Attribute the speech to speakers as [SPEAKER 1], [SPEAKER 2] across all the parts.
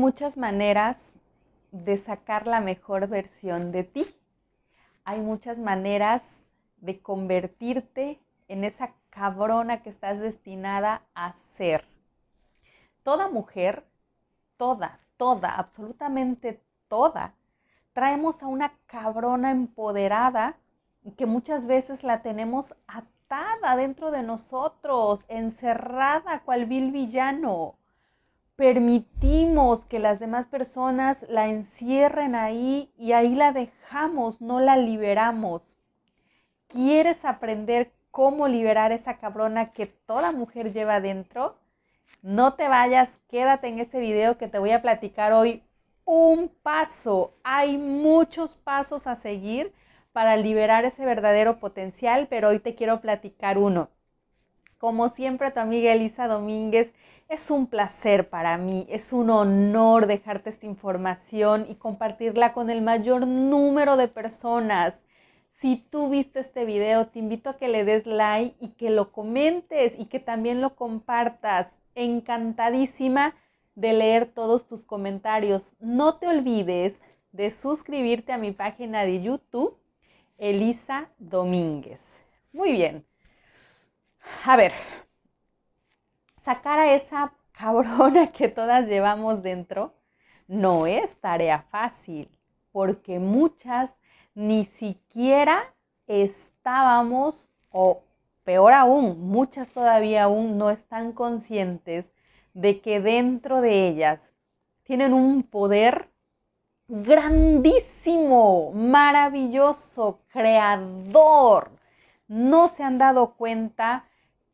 [SPEAKER 1] muchas maneras de sacar la mejor versión de ti. Hay muchas maneras de convertirte en esa cabrona que estás destinada a ser. Toda mujer, toda, toda, absolutamente toda, traemos a una cabrona empoderada que muchas veces la tenemos atada dentro de nosotros, encerrada cual vil villano permitimos que las demás personas la encierren ahí y ahí la dejamos, no la liberamos. ¿Quieres aprender cómo liberar esa cabrona que toda mujer lleva adentro? No te vayas, quédate en este video que te voy a platicar hoy un paso. Hay muchos pasos a seguir para liberar ese verdadero potencial, pero hoy te quiero platicar uno. Como siempre, tu amiga Elisa Domínguez, es un placer para mí, es un honor dejarte esta información y compartirla con el mayor número de personas. Si tú viste este video, te invito a que le des like y que lo comentes y que también lo compartas. Encantadísima de leer todos tus comentarios. No te olvides de suscribirte a mi página de YouTube, Elisa Domínguez. Muy bien, a ver, sacar a esa cabrona que todas llevamos dentro no es tarea fácil, porque muchas ni siquiera estábamos, o peor aún, muchas todavía aún no están conscientes de que dentro de ellas tienen un poder grandísimo, maravilloso, creador. No se han dado cuenta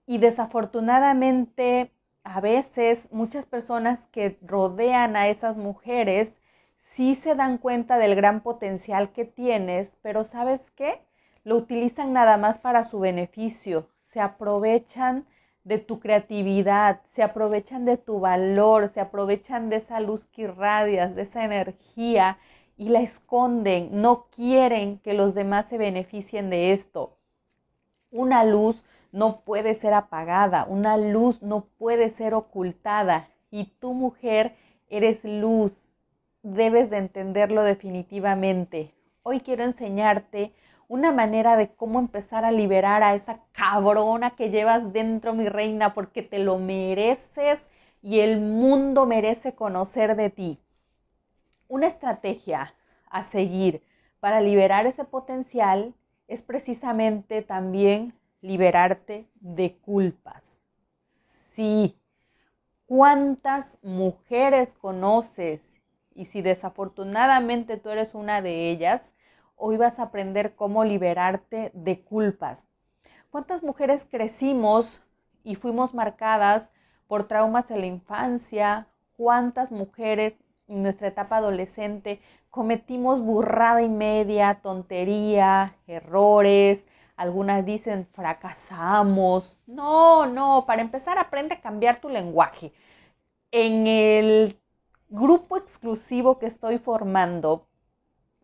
[SPEAKER 1] y desafortunadamente, a veces muchas personas que rodean a esas mujeres sí se dan cuenta del gran potencial que tienes, pero ¿sabes qué? Lo utilizan nada más para su beneficio, se aprovechan de tu creatividad, se aprovechan de tu valor, se aprovechan de esa luz que irradias, de esa energía y la esconden, no quieren que los demás se beneficien de esto. Una luz no puede ser apagada, una luz no puede ser ocultada y tú mujer eres luz, debes de entenderlo definitivamente. Hoy quiero enseñarte una manera de cómo empezar a liberar a esa cabrona que llevas dentro, mi reina, porque te lo mereces y el mundo merece conocer de ti. Una estrategia a seguir para liberar ese potencial es precisamente también liberarte de culpas. Sí. ¿Cuántas mujeres conoces? Y si desafortunadamente tú eres una de ellas, hoy vas a aprender cómo liberarte de culpas. ¿Cuántas mujeres crecimos y fuimos marcadas por traumas en la infancia? ¿Cuántas mujeres en nuestra etapa adolescente cometimos burrada y media, tontería, errores, algunas dicen fracasamos. No, no, para empezar aprende a cambiar tu lenguaje. En el grupo exclusivo que estoy formando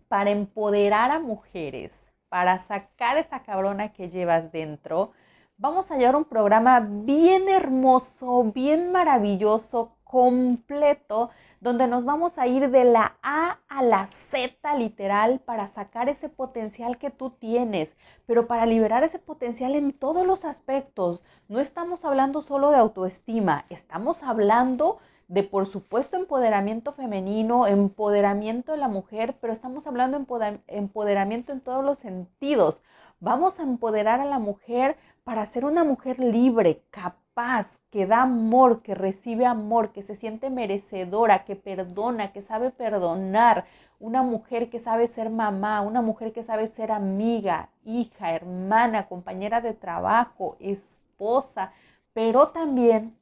[SPEAKER 1] para empoderar a mujeres, para sacar esa cabrona que llevas dentro, vamos a llevar un programa bien hermoso, bien maravilloso, completo donde nos vamos a ir de la A a la Z literal para sacar ese potencial que tú tienes, pero para liberar ese potencial en todos los aspectos. No estamos hablando solo de autoestima, estamos hablando de por supuesto empoderamiento femenino, empoderamiento de la mujer, pero estamos hablando de empoderamiento en todos los sentidos. Vamos a empoderar a la mujer para ser una mujer libre, capaz, que da amor, que recibe amor, que se siente merecedora, que perdona, que sabe perdonar, una mujer que sabe ser mamá, una mujer que sabe ser amiga, hija, hermana, compañera de trabajo, esposa, pero también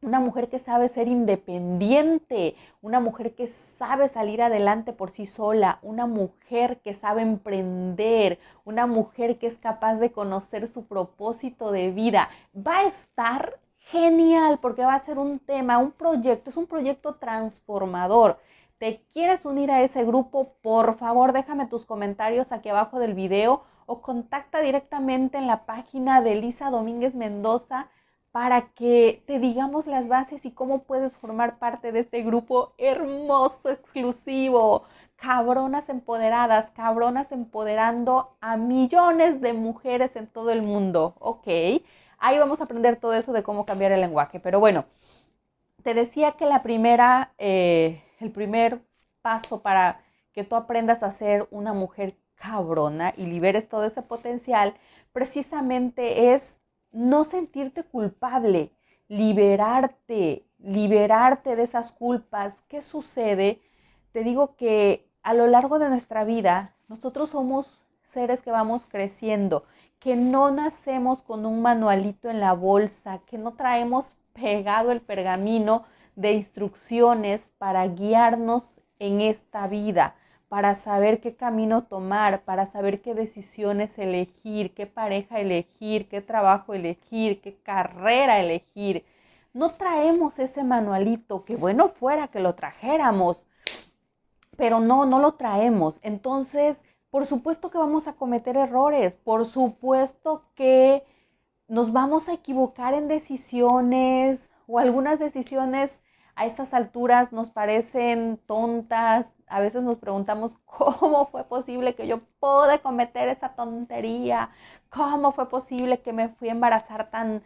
[SPEAKER 1] una mujer que sabe ser independiente, una mujer que sabe salir adelante por sí sola, una mujer que sabe emprender, una mujer que es capaz de conocer su propósito de vida, va a estar genial porque va a ser un tema, un proyecto, es un proyecto transformador. ¿Te quieres unir a ese grupo? Por favor, déjame tus comentarios aquí abajo del video o contacta directamente en la página de Elisa Domínguez Mendoza para que te digamos las bases y cómo puedes formar parte de este grupo hermoso, exclusivo. Cabronas empoderadas, cabronas empoderando a millones de mujeres en todo el mundo, ¿ok? Ahí vamos a aprender todo eso de cómo cambiar el lenguaje. Pero bueno, te decía que la primera, eh, el primer paso para que tú aprendas a ser una mujer cabrona y liberes todo ese potencial, precisamente es no sentirte culpable, liberarte, liberarte de esas culpas. ¿Qué sucede? Te digo que a lo largo de nuestra vida, nosotros somos seres que vamos creciendo que no nacemos con un manualito en la bolsa, que no traemos pegado el pergamino de instrucciones para guiarnos en esta vida, para saber qué camino tomar, para saber qué decisiones elegir, qué pareja elegir, qué trabajo elegir, qué carrera elegir. No traemos ese manualito, que bueno fuera que lo trajéramos, pero no, no lo traemos. Entonces, por supuesto que vamos a cometer errores, por supuesto que nos vamos a equivocar en decisiones o algunas decisiones a estas alturas nos parecen tontas. A veces nos preguntamos cómo fue posible que yo pude cometer esa tontería, cómo fue posible que me fui a embarazar tan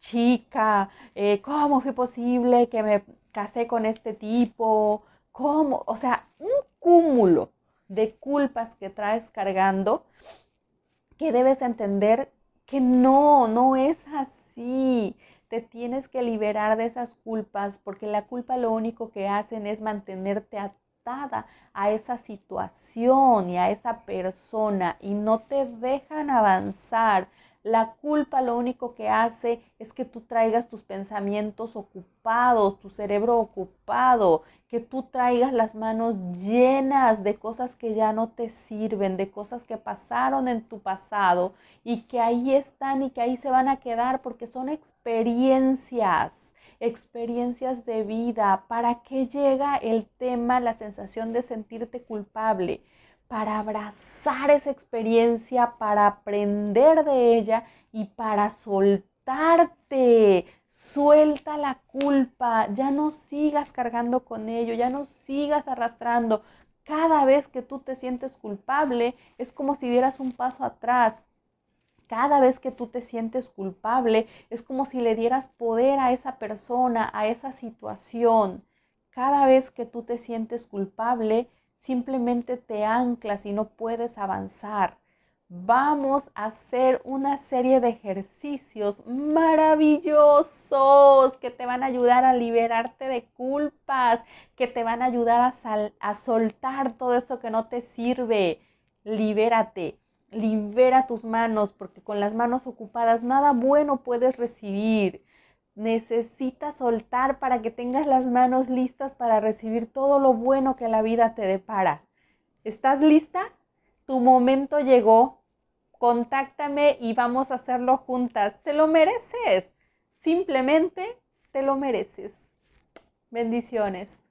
[SPEAKER 1] chica, eh, cómo fue posible que me casé con este tipo, cómo, o sea, un cúmulo de culpas que traes cargando, que debes entender que no, no es así. Te tienes que liberar de esas culpas porque la culpa lo único que hacen es mantenerte atada a esa situación y a esa persona y no te dejan avanzar la culpa lo único que hace es que tú traigas tus pensamientos ocupados, tu cerebro ocupado, que tú traigas las manos llenas de cosas que ya no te sirven, de cosas que pasaron en tu pasado y que ahí están y que ahí se van a quedar porque son experiencias experiencias de vida, para qué llega el tema, la sensación de sentirte culpable para abrazar esa experiencia, para aprender de ella y para soltarte. Suelta la culpa, ya no sigas cargando con ello, ya no sigas arrastrando. Cada vez que tú te sientes culpable, es como si dieras un paso atrás. Cada vez que tú te sientes culpable, es como si le dieras poder a esa persona, a esa situación. Cada vez que tú te sientes culpable, simplemente te anclas y no puedes avanzar. Vamos a hacer una serie de ejercicios maravillosos que te van a ayudar a liberarte de culpas, que te van a ayudar a, soltar todo eso que no te sirve. Libérate, libera tus manos, porque con las manos ocupadas nada bueno puedes recibir Necesitas soltar para que tengas las manos listas para recibir todo lo bueno que la vida te depara. ¿Estás lista? Tu momento llegó. Contáctame y vamos a hacerlo juntas. Te lo mereces. Simplemente te lo mereces. Bendiciones.